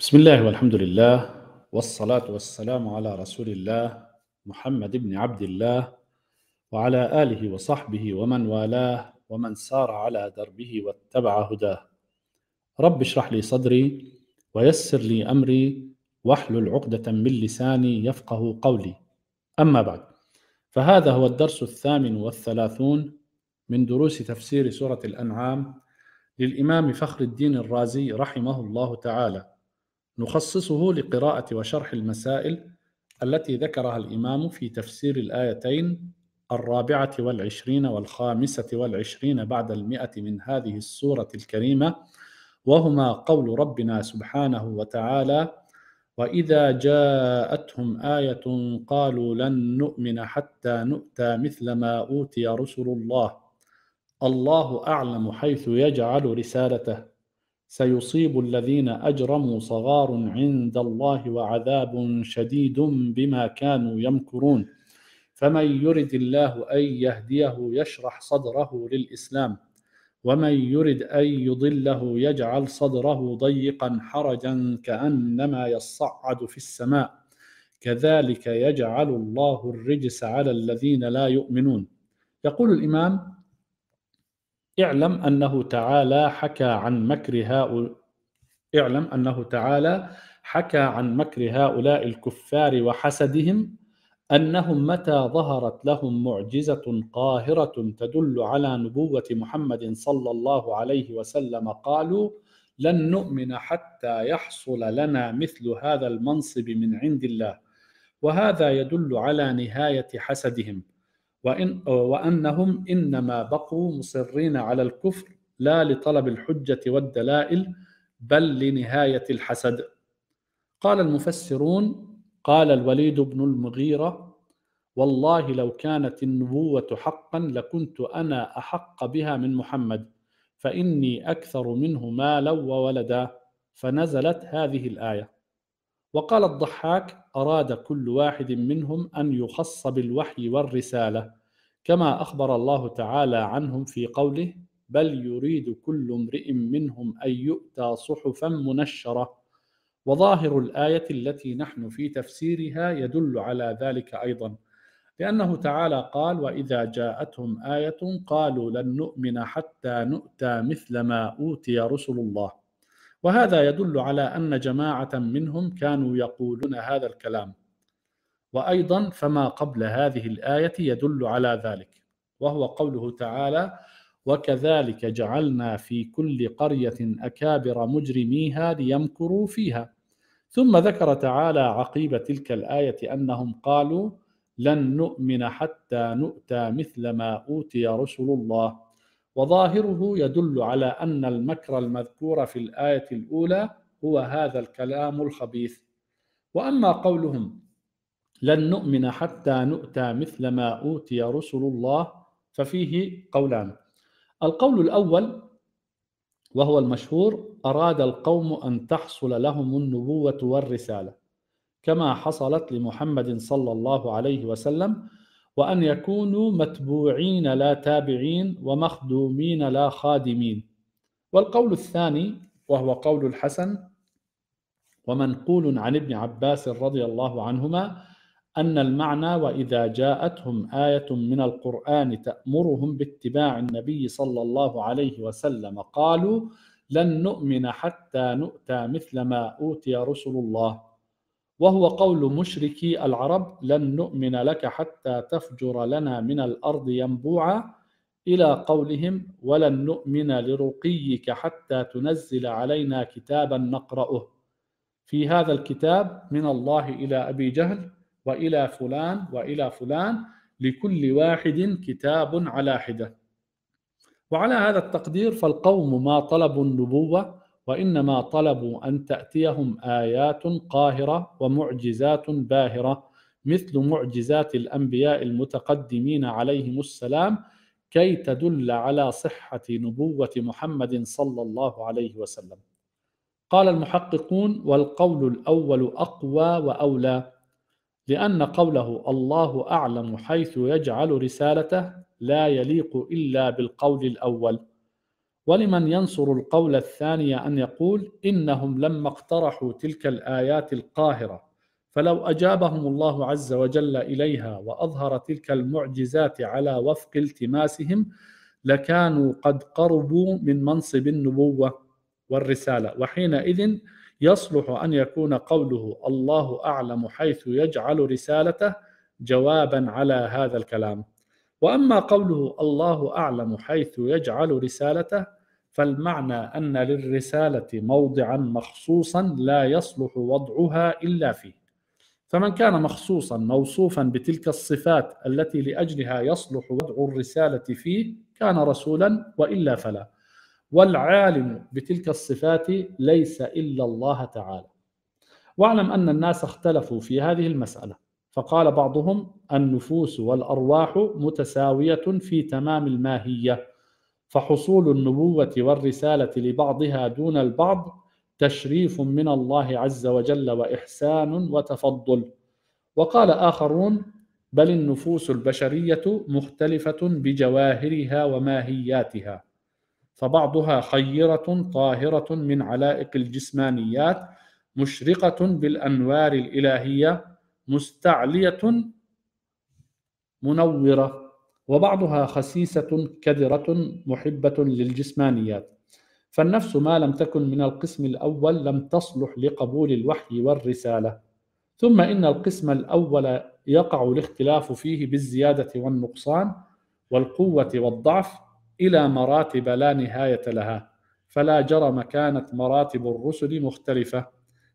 بسم الله والحمد لله والصلاة والسلام على رسول الله محمد بن عبد الله وعلى آله وصحبه ومن والاه ومن سار على دربه واتبع هداه رب اشرح لي صدري ويسر لي أمري واحلل عقدة من لساني يفقه قولي أما بعد فهذا هو الدرس الثامن والثلاثون من دروس تفسير سورة الأنعام للإمام فخر الدين الرازي رحمه الله تعالى نخصصه لقراءة وشرح المسائل التي ذكرها الإمام في تفسير الآيتين الرابعة والعشرين والخامسة والعشرين بعد المئة من هذه السورة الكريمة وهما قول ربنا سبحانه وتعالى وإذا جاءتهم آية قالوا لن نؤمن حتى نؤتى مثل ما أوتي رسل الله الله أعلم حيث يجعل رسالته سيصيب الذين اجرموا صغار عند الله وعذاب شديد بما كانوا يمكرون فمن يرد الله ان يهديه يشرح صدره للاسلام ومن يرد ان يضله يجعل صدره ضيقا حرجا كانما يصعد في السماء كذلك يجعل الله الرجس على الذين لا يؤمنون يقول الامام اعلم أنه تعالى حكى عن مكر هؤلاء اعلم أنه تعالى حكى عن مكر هؤلاء الكفار وحسدهم أنهم متى ظهرت لهم معجزة قاهرة تدل على نبوة محمد صلى الله عليه وسلم قالوا لن نؤمن حتى يحصل لنا مثل هذا المنصب من عند الله وهذا يدل على نهاية حسدهم وإن وأنهم إنما بقوا مصرين على الكفر لا لطلب الحجة والدلائل بل لنهاية الحسد قال المفسرون قال الوليد بن المغيرة والله لو كانت النبوة حقا لكنت أنا أحق بها من محمد فإني أكثر منه مالا وولدا فنزلت هذه الآية وقال الضحاك أراد كل واحد منهم أن يخص بالوحي والرسالة كما أخبر الله تعالى عنهم في قوله بل يريد كل امرئ منهم أن يؤتى صحفا منشرة وظاهر الآية التي نحن في تفسيرها يدل على ذلك أيضا لأنه تعالى قال وإذا جاءتهم آية قالوا لن نؤمن حتى نؤتى مثل ما أوتي رسل الله وهذا يدل على أن جماعة منهم كانوا يقولون هذا الكلام وأيضا فما قبل هذه الآية يدل على ذلك وهو قوله تعالى وكذلك جعلنا في كل قرية أكابر مجرميها ليمكروا فيها ثم ذكر تعالى عقيب تلك الآية أنهم قالوا لن نؤمن حتى نؤتى مثل ما أوتي رسل الله وظاهره يدل على أن المكر المذكور في الآية الأولى هو هذا الكلام الخبيث وأما قولهم لن نؤمن حتى نؤتى مثل ما أوتي رسل الله ففيه قولان القول الأول وهو المشهور أراد القوم أن تحصل لهم النبوة والرسالة كما حصلت لمحمد صلى الله عليه وسلم وأن يكونوا متبوعين لا تابعين ومخدومين لا خادمين والقول الثاني وهو قول الحسن ومنقول عن ابن عباس رضي الله عنهما أن المعنى وإذا جاءتهم آية من القرآن تأمرهم باتباع النبي صلى الله عليه وسلم قالوا لن نؤمن حتى نؤتى مثل ما أوتي رسل الله وهو قول مشركي العرب لن نؤمن لك حتى تفجر لنا من الارض ينبوعا الى قولهم ولن نؤمن لرقيك حتى تنزل علينا كتابا نقراه في هذا الكتاب من الله الى ابي جهل والى فلان والى فلان لكل واحد كتاب على حده وعلى هذا التقدير فالقوم ما طلبوا النبوه وانما طلبوا ان تاتيهم ايات قاهره ومعجزات باهره مثل معجزات الانبياء المتقدمين عليهم السلام كي تدل على صحه نبوه محمد صلى الله عليه وسلم قال المحققون والقول الاول اقوى واولى لان قوله الله اعلم حيث يجعل رسالته لا يليق الا بالقول الاول ولمن ينصر القول الثاني أن يقول إنهم لما اقترحوا تلك الآيات القاهرة فلو أجابهم الله عز وجل إليها وأظهر تلك المعجزات على وفق التماسهم لكانوا قد قربوا من منصب النبوة والرسالة وحينئذ يصلح أن يكون قوله الله أعلم حيث يجعل رسالته جوابا على هذا الكلام وأما قوله الله أعلم حيث يجعل رسالته فالمعنى أن للرسالة موضعا مخصوصا لا يصلح وضعها إلا فيه فمن كان مخصوصا موصوفا بتلك الصفات التي لأجلها يصلح وضع الرسالة فيه كان رسولا وإلا فلا والعالم بتلك الصفات ليس إلا الله تعالى واعلم أن الناس اختلفوا في هذه المسألة فقال بعضهم النفوس والأرواح متساوية في تمام الماهية فحصول النبوة والرسالة لبعضها دون البعض تشريف من الله عز وجل وإحسان وتفضل وقال آخرون بل النفوس البشرية مختلفة بجواهرها وماهياتها فبعضها خيرة طاهرة من علائق الجسمانيات مشرقة بالأنوار الإلهية مستعلية منورة وبعضها خسيسة كدرة محبة للجسمانيات فالنفس ما لم تكن من القسم الأول لم تصلح لقبول الوحي والرسالة ثم إن القسم الأول يقع الاختلاف فيه بالزيادة والنقصان والقوة والضعف إلى مراتب لا نهاية لها فلا جرم كانت مراتب الرسل مختلفة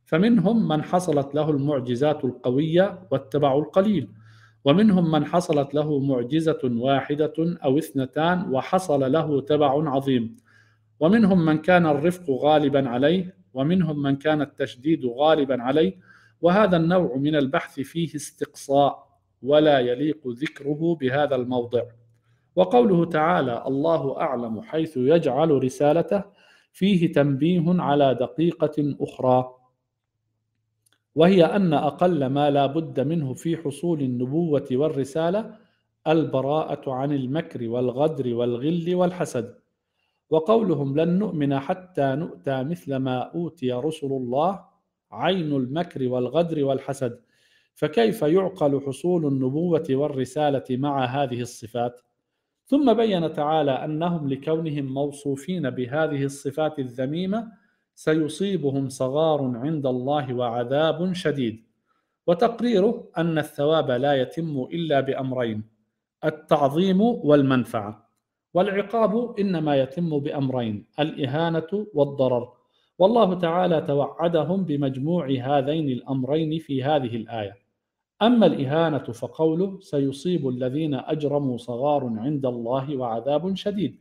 فمنهم من حصلت له المعجزات القوية واتبعوا القليل ومنهم من حصلت له معجزة واحدة أو اثنتان وحصل له تبع عظيم ومنهم من كان الرفق غالبا عليه ومنهم من كان التشديد غالبا عليه وهذا النوع من البحث فيه استقصاء ولا يليق ذكره بهذا الموضع وقوله تعالى الله اعلم حيث يجعل رسالته فيه تنبيه على دقيقه اخرى وهي أن أقل ما لا بد منه في حصول النبوة والرسالة البراءة عن المكر والغدر والغل والحسد وقولهم لن نؤمن حتى نؤتى مثل ما أوتي رسل الله عين المكر والغدر والحسد فكيف يعقل حصول النبوة والرسالة مع هذه الصفات؟ ثم بين تعالى أنهم لكونهم موصوفين بهذه الصفات الذميمة سيصيبهم صغار عند الله وعذاب شديد وتقريره ان الثواب لا يتم الا بامرين التعظيم والمنفعه والعقاب انما يتم بامرين الاهانه والضرر والله تعالى توعدهم بمجموع هذين الامرين في هذه الايه اما الاهانه فقوله سيصيب الذين اجرموا صغار عند الله وعذاب شديد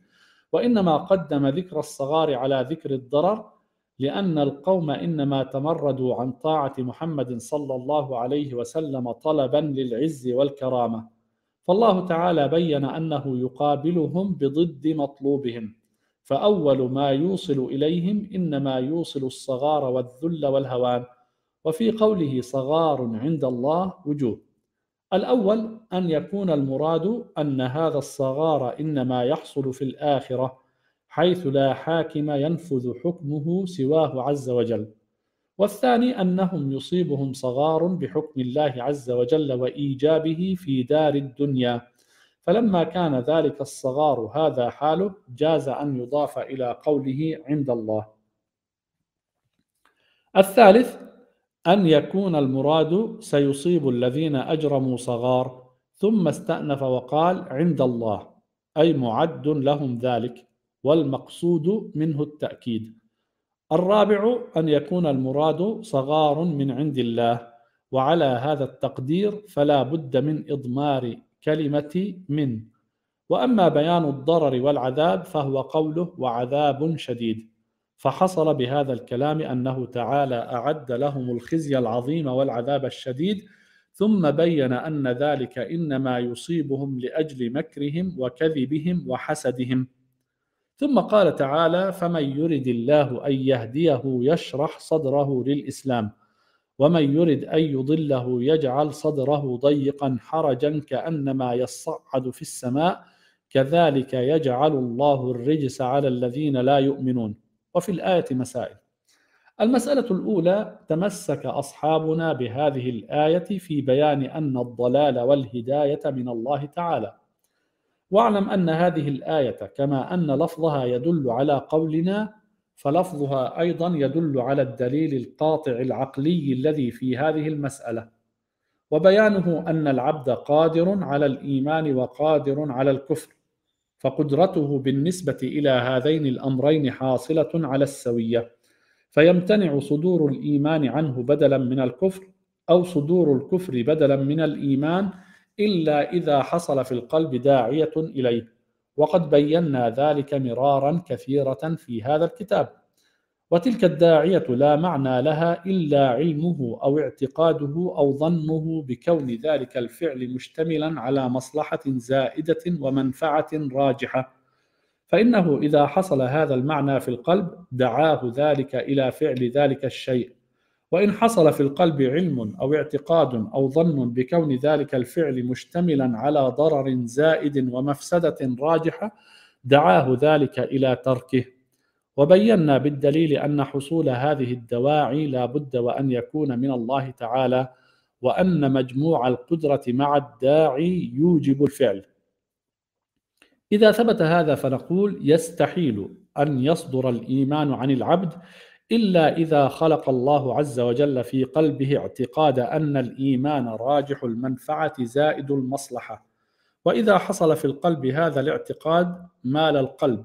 وانما قدم ذكر الصغار على ذكر الضرر لأن القوم إنما تمردوا عن طاعة محمد صلى الله عليه وسلم طلبا للعز والكرامة فالله تعالى بين أنه يقابلهم بضد مطلوبهم فأول ما يوصل إليهم إنما يوصل الصغار والذل والهوان وفي قوله صغار عند الله وجوه الأول أن يكون المراد أن هذا الصغار إنما يحصل في الآخرة حيث لا حاكم ينفذ حكمه سواه عز وجل والثاني انهم يصيبهم صغار بحكم الله عز وجل وايجابه في دار الدنيا فلما كان ذلك الصغار هذا حاله جاز ان يضاف الى قوله عند الله الثالث ان يكون المراد سيصيب الذين اجرموا صغار ثم استانف وقال عند الله اي معد لهم ذلك والمقصود منه التأكيد الرابع أن يكون المراد صغار من عند الله وعلى هذا التقدير فلا بد من إضمار كلمة من وأما بيان الضرر والعذاب فهو قوله وعذاب شديد فحصل بهذا الكلام أنه تعالى أعد لهم الخزي العظيم والعذاب الشديد ثم بين أن ذلك إنما يصيبهم لأجل مكرهم وكذبهم وحسدهم ثم قال تعالى فمن يرد الله ان يهديه يشرح صدره للاسلام ومن يرد ان يضله يجعل صدره ضيقا حرجا كانما يصعد في السماء كذلك يجعل الله الرجس على الذين لا يؤمنون وفي الايه مسائل المساله الاولى تمسك اصحابنا بهذه الايه في بيان ان الضلال والهدايه من الله تعالى واعلم أن هذه الآية كما أن لفظها يدل على قولنا فلفظها أيضا يدل على الدليل القاطع العقلي الذي في هذه المسألة وبيانه أن العبد قادر على الإيمان وقادر على الكفر فقدرته بالنسبة إلى هذين الأمرين حاصلة على السوية فيمتنع صدور الإيمان عنه بدلا من الكفر أو صدور الكفر بدلا من الإيمان إلا إذا حصل في القلب داعية إليه وقد بينا ذلك مرارا كثيرة في هذا الكتاب وتلك الداعية لا معنى لها إلا علمه أو اعتقاده أو ظنه بكون ذلك الفعل مشتملا على مصلحة زائدة ومنفعة راجحة فإنه إذا حصل هذا المعنى في القلب دعاه ذلك إلى فعل ذلك الشيء وإن حصل في القلب علم أو اعتقاد أو ظن بكون ذلك الفعل مشتملا على ضرر زائد ومفسدة راجحة دعاه ذلك إلى تركه وبينا بالدليل أن حصول هذه الدواعي لا بد وأن يكون من الله تعالى وأن مجموع القدرة مع الداعي يوجب الفعل إذا ثبت هذا فنقول يستحيل أن يصدر الإيمان عن العبد إلا إذا خلق الله عز وجل في قلبه اعتقاد أن الإيمان راجح المنفعة زائد المصلحة وإذا حصل في القلب هذا الاعتقاد مال القلب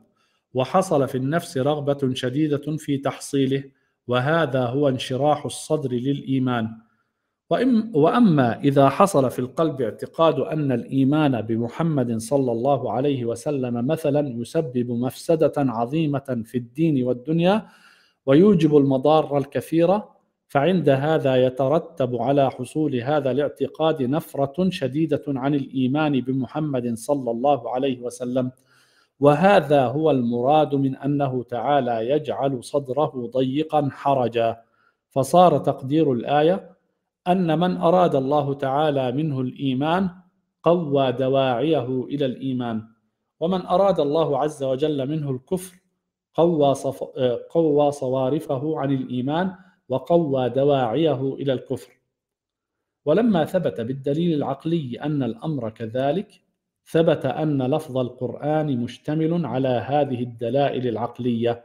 وحصل في النفس رغبة شديدة في تحصيله وهذا هو انشراح الصدر للإيمان وأما إذا حصل في القلب اعتقاد أن الإيمان بمحمد صلى الله عليه وسلم مثلا يسبب مفسدة عظيمة في الدين والدنيا ويوجب المضار الكثيره فعند هذا يترتب على حصول هذا الاعتقاد نفره شديده عن الايمان بمحمد صلى الله عليه وسلم وهذا هو المراد من انه تعالى يجعل صدره ضيقا حرجا فصار تقدير الايه ان من اراد الله تعالى منه الايمان قوى دواعيه الى الايمان ومن اراد الله عز وجل منه الكفر قوى, صف... آه، قوى صوارفه عن الإيمان وقوى دواعيه إلى الكفر ولما ثبت بالدليل العقلي أن الأمر كذلك ثبت أن لفظ القرآن مشتمل على هذه الدلائل العقلية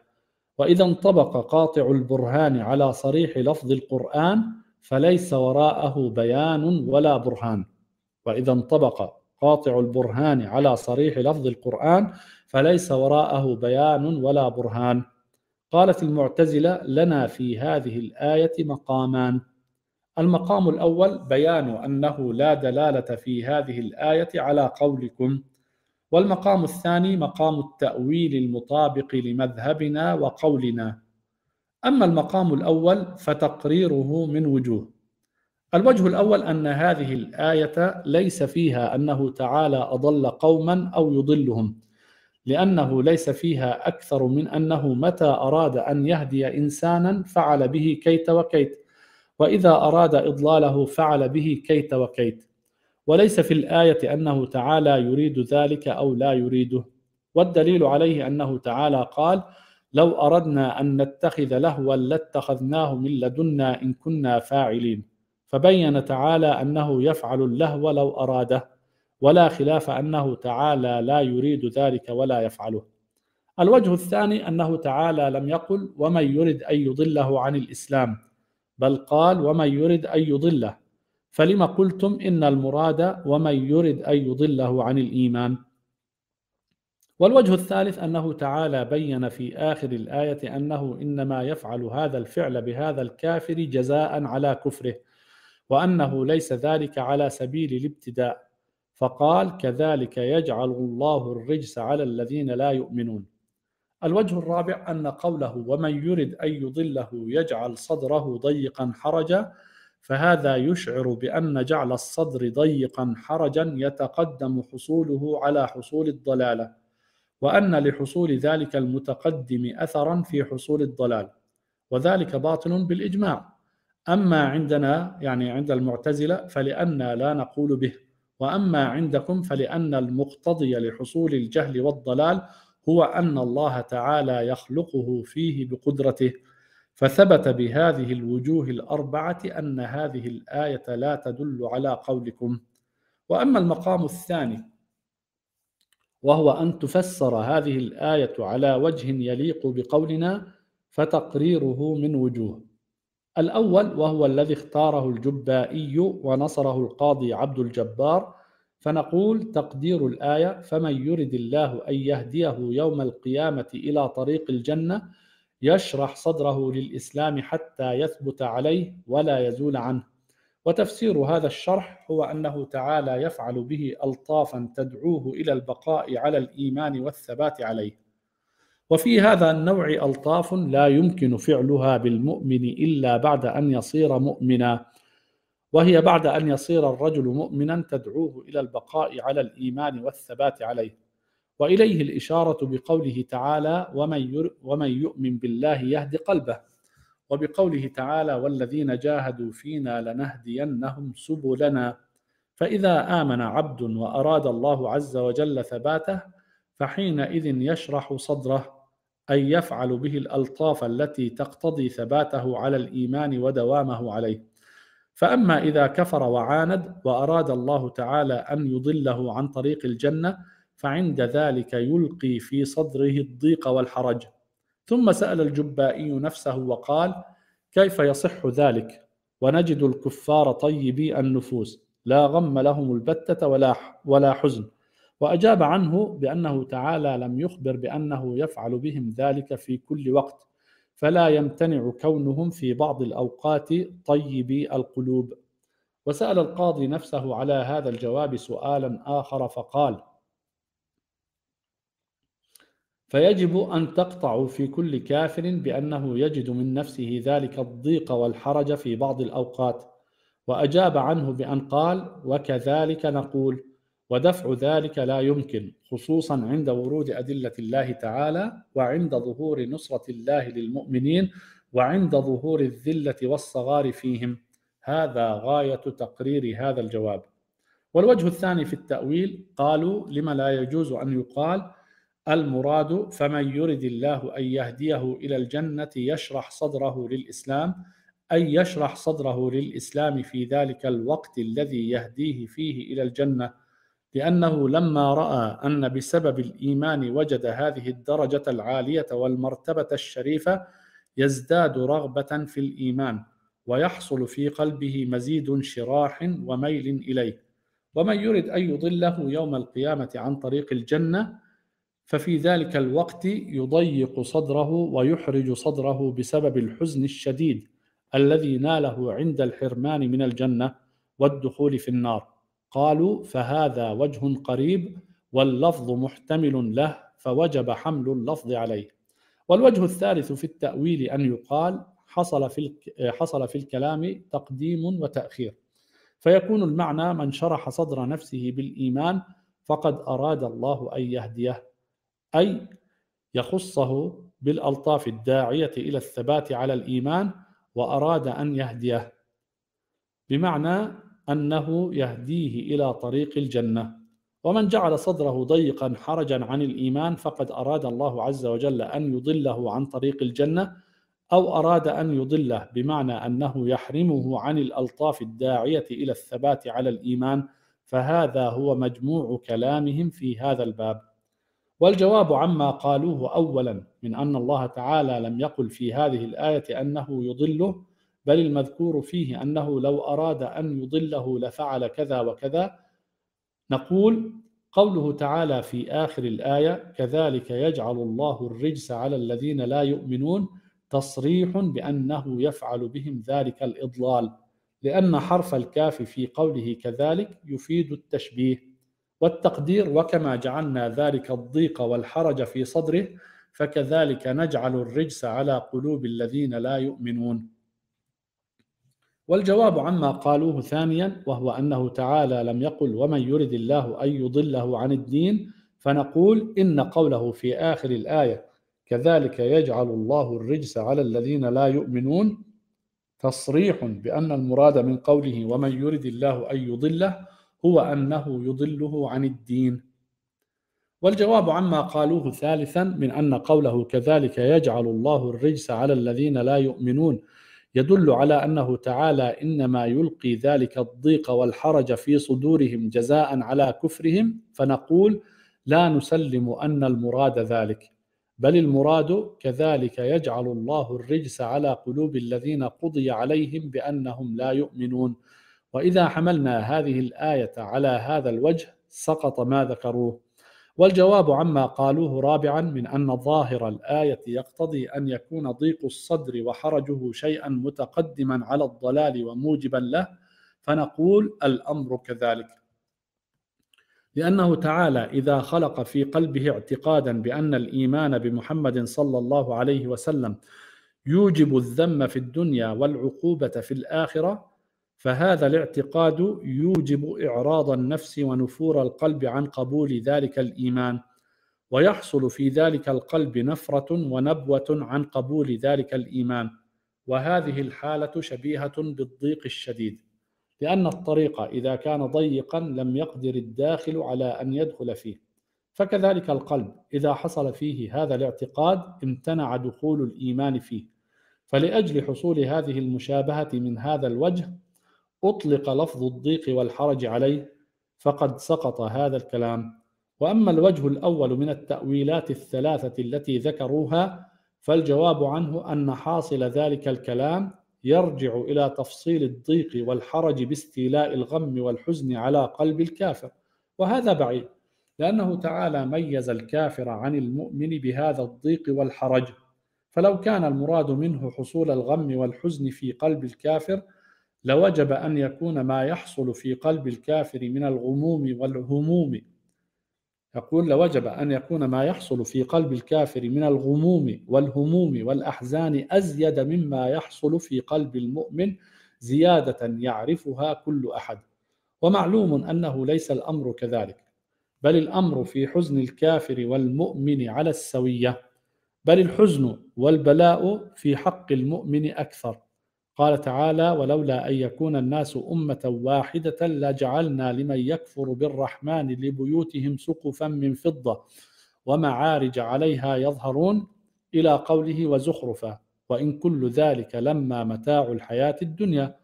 وإذا انطبق قاطع البرهان على صريح لفظ القرآن فليس وراءه بيان ولا برهان وإذا انطبق قاطع البرهان على صريح لفظ القرآن فليس وراءه بيان ولا برهان قالت المعتزله لنا في هذه الايه مقامان المقام الاول بيان انه لا دلاله في هذه الايه على قولكم والمقام الثاني مقام التاويل المطابق لمذهبنا وقولنا اما المقام الاول فتقريره من وجوه الوجه الاول ان هذه الايه ليس فيها انه تعالى اضل قوما او يضلهم لأنه ليس فيها أكثر من أنه متى أراد أن يهدي إنسانا فعل به كيت وكيت وإذا أراد إضلاله فعل به كيت وكيت وليس في الآية أنه تعالى يريد ذلك أو لا يريده والدليل عليه أنه تعالى قال لو أردنا أن نتخذ لهوا لاتخذناه من لدنا إن كنا فاعلين فبين تعالى أنه يفعل اللهو لو أراده ولا خلاف أنه تعالى لا يريد ذلك ولا يفعله الوجه الثاني أنه تعالى لم يقل ومن يرد أن يضله عن الإسلام بل قال ومن يرد أن يضله فلما قلتم إن المراد ومن يرد أن يضله عن الإيمان والوجه الثالث أنه تعالى بين في آخر الآية أنه إنما يفعل هذا الفعل بهذا الكافر جزاء على كفره وأنه ليس ذلك على سبيل الابتداء فقال كذلك يجعل الله الرجس على الذين لا يؤمنون الوجه الرابع أن قوله ومن يرد أن يضله يجعل صدره ضيقا حرجا فهذا يشعر بأن جعل الصدر ضيقا حرجا يتقدم حصوله على حصول الضلالة وأن لحصول ذلك المتقدم أثرا في حصول الضلال وذلك باطل بالإجماع أما عندنا يعني عند المعتزلة فلأن لا نقول به واما عندكم فلان المقتضي لحصول الجهل والضلال هو ان الله تعالى يخلقه فيه بقدرته فثبت بهذه الوجوه الاربعه ان هذه الايه لا تدل على قولكم واما المقام الثاني وهو ان تفسر هذه الايه على وجه يليق بقولنا فتقريره من وجوه الأول وهو الذي اختاره الجبائي ونصره القاضي عبد الجبار فنقول تقدير الآية فمن يرد الله أن يهديه يوم القيامة إلى طريق الجنة يشرح صدره للإسلام حتى يثبت عليه ولا يزول عنه وتفسير هذا الشرح هو أنه تعالى يفعل به ألطافا تدعوه إلى البقاء على الإيمان والثبات عليه وفي هذا النوع الطاف لا يمكن فعلها بالمؤمن الا بعد ان يصير مؤمنا وهي بعد ان يصير الرجل مؤمنا تدعوه الى البقاء على الايمان والثبات عليه واليه الاشاره بقوله تعالى ومن ومن يؤمن بالله يهد قلبه وبقوله تعالى والذين جاهدوا فينا لنهدينهم سبلنا فاذا امن عبد واراد الله عز وجل ثباته فحينئذ يشرح صدره أن يفعل به الألطاف التي تقتضي ثباته على الإيمان ودوامه عليه فأما إذا كفر وعاند وأراد الله تعالى أن يضله عن طريق الجنة فعند ذلك يلقي في صدره الضيق والحرج ثم سأل الجبائي نفسه وقال كيف يصح ذلك ونجد الكفار طيبي النفوس لا غم لهم البتة ولا ولا حزن واجاب عنه بانه تعالى لم يخبر بانه يفعل بهم ذلك في كل وقت فلا يمتنع كونهم في بعض الاوقات طيبي القلوب وسال القاضي نفسه على هذا الجواب سؤالا اخر فقال فيجب ان تقطعوا في كل كافر بانه يجد من نفسه ذلك الضيق والحرج في بعض الاوقات واجاب عنه بان قال وكذلك نقول ودفع ذلك لا يمكن خصوصا عند ورود ادله الله تعالى وعند ظهور نصره الله للمؤمنين وعند ظهور الذله والصغار فيهم هذا غايه تقرير هذا الجواب والوجه الثاني في التاويل قالوا لما لا يجوز ان يقال المراد فمن يرد الله ان يهديه الى الجنه يشرح صدره للاسلام اي يشرح صدره للاسلام في ذلك الوقت الذي يهديه فيه الى الجنه لأنه لما رأى أن بسبب الإيمان وجد هذه الدرجة العالية والمرتبة الشريفة يزداد رغبة في الإيمان ويحصل في قلبه مزيد شراح وميل إليه ومن يرد أن يضله يوم القيامة عن طريق الجنة ففي ذلك الوقت يضيق صدره ويحرج صدره بسبب الحزن الشديد الذي ناله عند الحرمان من الجنة والدخول في النار قالوا فهذا وجه قريب واللفظ محتمل له فوجب حمل اللفظ عليه والوجه الثالث في التأويل أن يقال حصل في حصل في الكلام تقديم وتأخير فيكون المعنى من شرح صدر نفسه بالإيمان فقد أراد الله أن يهديه أي يخصه بالألطاف الداعية إلى الثبات على الإيمان وأراد أن يهديه بمعنى أنه يهديه إلى طريق الجنة ومن جعل صدره ضيقا حرجا عن الإيمان فقد أراد الله عز وجل أن يضله عن طريق الجنة أو أراد أن يضله بمعنى أنه يحرمه عن الألطاف الداعية إلى الثبات على الإيمان فهذا هو مجموع كلامهم في هذا الباب والجواب عما قالوه أولا من أن الله تعالى لم يقل في هذه الآية أنه يضله بل المذكور فيه أنه لو أراد أن يضله لفعل كذا وكذا نقول قوله تعالى في آخر الآية كذلك يجعل الله الرجس على الذين لا يؤمنون تصريح بأنه يفعل بهم ذلك الإضلال لأن حرف الكاف في قوله كذلك يفيد التشبيه والتقدير وكما جعلنا ذلك الضيق والحرج في صدره فكذلك نجعل الرجس على قلوب الذين لا يؤمنون والجواب عما قالوه ثانيا وهو انه تعالى لم يقل ومن يرد الله ان يضله عن الدين فنقول ان قوله في اخر الايه كذلك يجعل الله الرجس على الذين لا يؤمنون تصريح بان المراد من قوله ومن يرد الله ان يضله هو انه يضله عن الدين والجواب عما قالوه ثالثا من ان قوله كذلك يجعل الله الرجس على الذين لا يؤمنون يدل على انه تعالى انما يلقي ذلك الضيق والحرج في صدورهم جزاء على كفرهم فنقول لا نسلم ان المراد ذلك بل المراد كذلك يجعل الله الرجس على قلوب الذين قضي عليهم بانهم لا يؤمنون واذا حملنا هذه الايه على هذا الوجه سقط ما ذكروه والجواب عما قالوه رابعا من أن ظاهر الآية يقتضي أن يكون ضيق الصدر وحرجه شيئا متقدما على الضلال وموجبا له فنقول الأمر كذلك لأنه تعالى إذا خلق في قلبه اعتقادا بأن الإيمان بمحمد صلى الله عليه وسلم يوجب الذم في الدنيا والعقوبة في الآخرة فهذا الاعتقاد يوجب إعراض النفس ونفور القلب عن قبول ذلك الإيمان ويحصل في ذلك القلب نفرة ونبوة عن قبول ذلك الإيمان وهذه الحالة شبيهة بالضيق الشديد لأن الطريق إذا كان ضيقا لم يقدر الداخل على أن يدخل فيه فكذلك القلب إذا حصل فيه هذا الاعتقاد امتنع دخول الإيمان فيه فلأجل حصول هذه المشابهة من هذا الوجه أطلق لفظ الضيق والحرج عليه فقد سقط هذا الكلام وأما الوجه الأول من التأويلات الثلاثة التي ذكروها فالجواب عنه أن حاصل ذلك الكلام يرجع إلى تفصيل الضيق والحرج باستيلاء الغم والحزن على قلب الكافر وهذا بعيد لأنه تعالى ميز الكافر عن المؤمن بهذا الضيق والحرج فلو كان المراد منه حصول الغم والحزن في قلب الكافر لوجب ان يكون ما يحصل في قلب الكافر من الغموم والهموم يقول لوجب ان يكون ما يحصل في قلب الكافر من الغموم والهموم والاحزان ازيد مما يحصل في قلب المؤمن زياده يعرفها كل احد ومعلوم انه ليس الامر كذلك بل الامر في حزن الكافر والمؤمن على السويه بل الحزن والبلاء في حق المؤمن اكثر قال تعالى ولولا أن يكون الناس أمة واحدة لجعلنا لمن يكفر بالرحمن لبيوتهم سقفا من فضة ومعارج عليها يظهرون إلى قوله وزخرفا وإن كل ذلك لما متاع الحياة الدنيا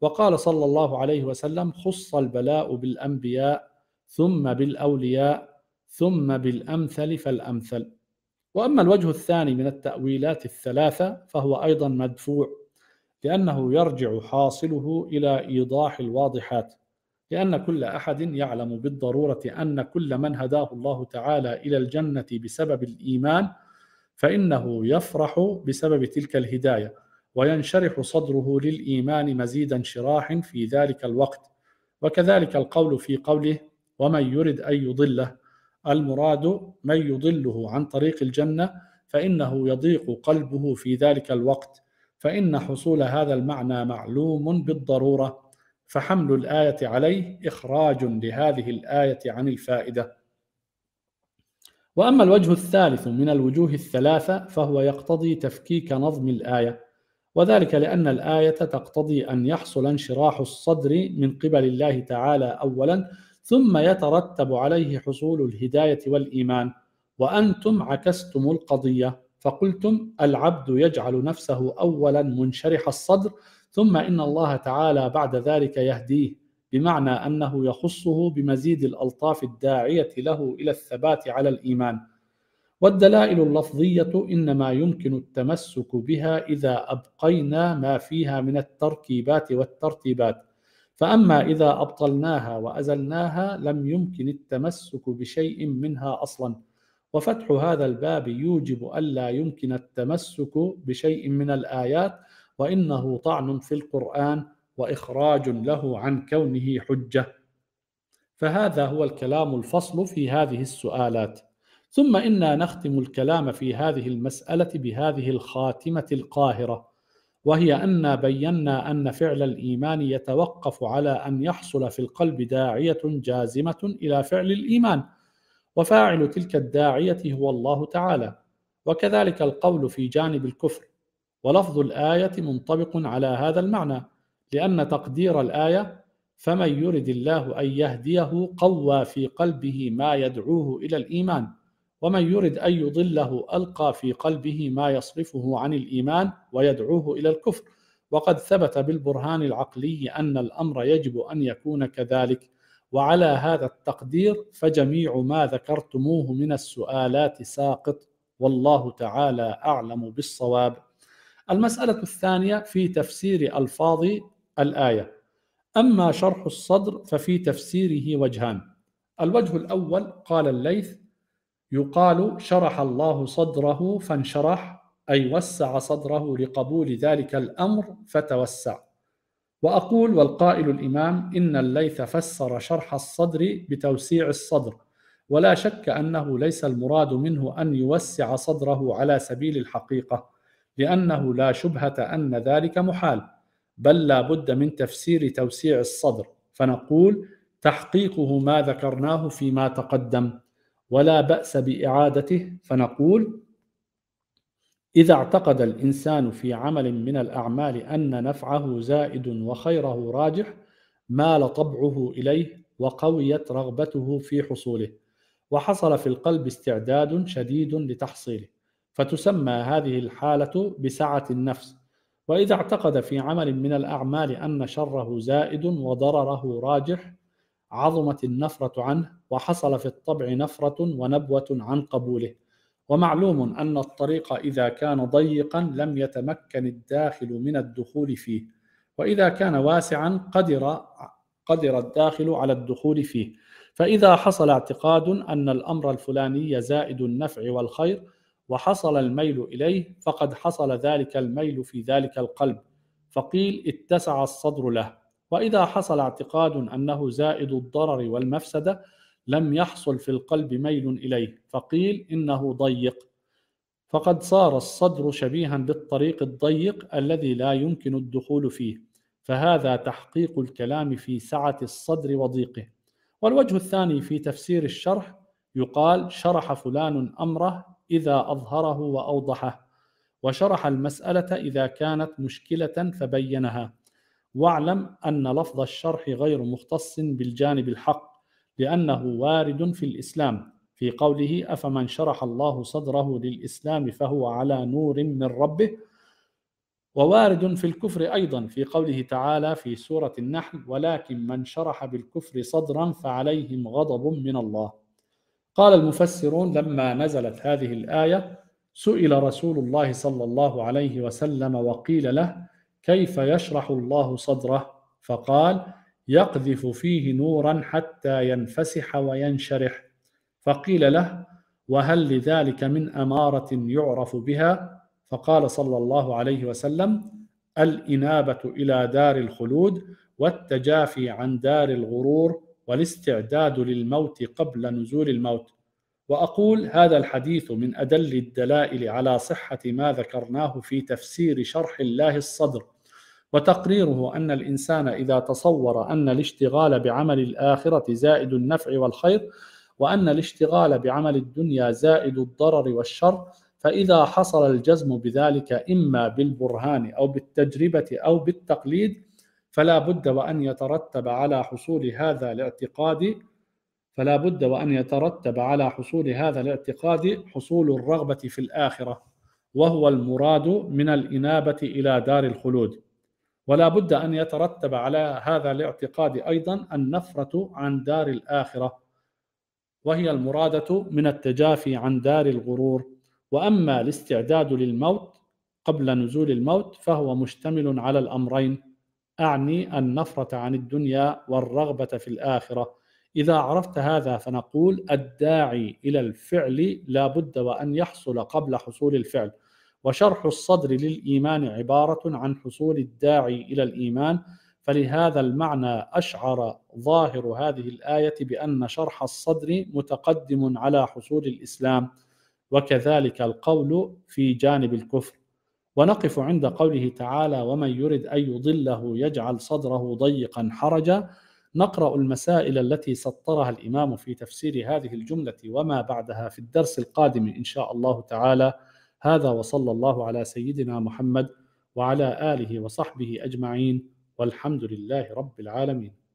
وقال صلى الله عليه وسلم خص البلاء بالأنبياء ثم بالأولياء ثم بالأمثل فالأمثل وأما الوجه الثاني من التأويلات الثلاثة فهو أيضا مدفوع لأنه يرجع حاصله إلى إيضاح الواضحات لأن كل أحد يعلم بالضرورة أن كل من هداه الله تعالى إلى الجنة بسبب الإيمان فإنه يفرح بسبب تلك الهداية وينشرح صدره للإيمان مزيد انشراح في ذلك الوقت وكذلك القول في قوله ومن يرد أن يضله المراد من يضله عن طريق الجنة فإنه يضيق قلبه في ذلك الوقت فإن حصول هذا المعنى معلوم بالضرورة فحمل الآية عليه إخراج لهذه الآية عن الفائدة وأما الوجه الثالث من الوجوه الثلاثة فهو يقتضي تفكيك نظم الآية وذلك لأن الآية تقتضي أن يحصل انشراح الصدر من قبل الله تعالى أولا ثم يترتب عليه حصول الهداية والإيمان وأنتم عكستم القضية فقلتم العبد يجعل نفسه اولا منشرح الصدر ثم ان الله تعالى بعد ذلك يهديه بمعنى انه يخصه بمزيد الالطاف الداعيه له الى الثبات على الايمان والدلائل اللفظيه انما يمكن التمسك بها اذا ابقينا ما فيها من التركيبات والترتيبات فاما اذا ابطلناها وازلناها لم يمكن التمسك بشيء منها اصلا وفتح هذا الباب يوجب ألا يمكن التمسك بشيء من الآيات وإنه طعن في القرآن وإخراج له عن كونه حجة فهذا هو الكلام الفصل في هذه السؤالات ثم إنا نختم الكلام في هذه المسألة بهذه الخاتمة القاهرة وهي أن بينا أن فعل الإيمان يتوقف على أن يحصل في القلب داعية جازمة إلى فعل الإيمان وفاعل تلك الداعية هو الله تعالى وكذلك القول في جانب الكفر ولفظ الآية منطبق على هذا المعنى لأن تقدير الآية فمن يرد الله أن يهديه قوى في قلبه ما يدعوه إلى الإيمان ومن يرد أن يضله ألقى في قلبه ما يصرفه عن الإيمان ويدعوه إلى الكفر وقد ثبت بالبرهان العقلي أن الأمر يجب أن يكون كذلك وعلى هذا التقدير فجميع ما ذكرتموه من السؤالات ساقط والله تعالى اعلم بالصواب. المساله الثانيه في تفسير الفاظ الايه. اما شرح الصدر ففي تفسيره وجهان. الوجه الاول قال الليث يقال شرح الله صدره فانشرح اي وسع صدره لقبول ذلك الامر فتوسع. وأقول والقائل الإمام إن الليث فسر شرح الصدر بتوسيع الصدر ولا شك أنه ليس المراد منه أن يوسع صدره على سبيل الحقيقة لأنه لا شبهة أن ذلك محال بل لا بد من تفسير توسيع الصدر فنقول تحقيقه ما ذكرناه فيما تقدم ولا بأس بإعادته فنقول إذا اعتقد الإنسان في عمل من الأعمال أن نفعه زائد وخيره راجح مال طبعه إليه وقويت رغبته في حصوله وحصل في القلب استعداد شديد لتحصيله فتسمى هذه الحالة بسعة النفس وإذا اعتقد في عمل من الأعمال أن شره زائد وضرره راجح عظمت النفرة عنه وحصل في الطبع نفرة ونبوة عن قبوله ومعلوم أن الطريق إذا كان ضيقا لم يتمكن الداخل من الدخول فيه وإذا كان واسعا قدر قدر الداخل على الدخول فيه فإذا حصل اعتقاد أن الأمر الفلاني زائد النفع والخير وحصل الميل إليه فقد حصل ذلك الميل في ذلك القلب فقيل اتسع الصدر له وإذا حصل اعتقاد أنه زائد الضرر والمفسدة لم يحصل في القلب ميل إليه فقيل إنه ضيق فقد صار الصدر شبيها بالطريق الضيق الذي لا يمكن الدخول فيه فهذا تحقيق الكلام في سعة الصدر وضيقه والوجه الثاني في تفسير الشرح يقال شرح فلان أمره إذا أظهره وأوضحه وشرح المسألة إذا كانت مشكلة فبينها واعلم أن لفظ الشرح غير مختص بالجانب الحق لأنه وارد في الإسلام في قوله أفمن شرح الله صدره للإسلام فهو على نور من ربه ووارد في الكفر أيضا في قوله تعالى في سورة النحل ولكن من شرح بالكفر صدرا فعليهم غضب من الله قال المفسرون لما نزلت هذه الآية سئل رسول الله صلى الله عليه وسلم وقيل له كيف يشرح الله صدره فقال يقذف فيه نورا حتى ينفسح وينشرح فقيل له وهل لذلك من اماره يعرف بها فقال صلى الله عليه وسلم الانابه الى دار الخلود والتجافي عن دار الغرور والاستعداد للموت قبل نزول الموت واقول هذا الحديث من ادل الدلائل على صحه ما ذكرناه في تفسير شرح الله الصدر وتقريره أن الإنسان إذا تصور أن الاشتغال بعمل الآخرة زائد النفع والخير وأن الاشتغال بعمل الدنيا زائد الضرر والشر فإذا حصل الجزم بذلك إما بالبرهان أو بالتجربة أو بالتقليد فلا بد وأن يترتب على حصول هذا الاعتقاد فلا بد وأن يترتب على حصول هذا الاعتقاد حصول الرغبة في الآخرة وهو المراد من الإنابة إلى دار الخلود ولا بد أن يترتب على هذا الاعتقاد أيضا النفرة عن دار الآخرة وهي المرادة من التجافي عن دار الغرور وأما الاستعداد للموت قبل نزول الموت فهو مشتمل على الأمرين أعني النفرة عن الدنيا والرغبة في الآخرة إذا عرفت هذا فنقول الداعي إلى الفعل لا بد وأن يحصل قبل حصول الفعل وشرح الصدر للإيمان عبارة عن حصول الداعي إلى الإيمان فلهذا المعنى أشعر ظاهر هذه الآية بأن شرح الصدر متقدم على حصول الإسلام وكذلك القول في جانب الكفر ونقف عند قوله تعالى ومن يرد أن يضله يجعل صدره ضيقا حرجا نقرأ المسائل التي سطرها الإمام في تفسير هذه الجملة وما بعدها في الدرس القادم إن شاء الله تعالى هذا وصلى الله على سيدنا محمد وعلى اله وصحبه اجمعين والحمد لله رب العالمين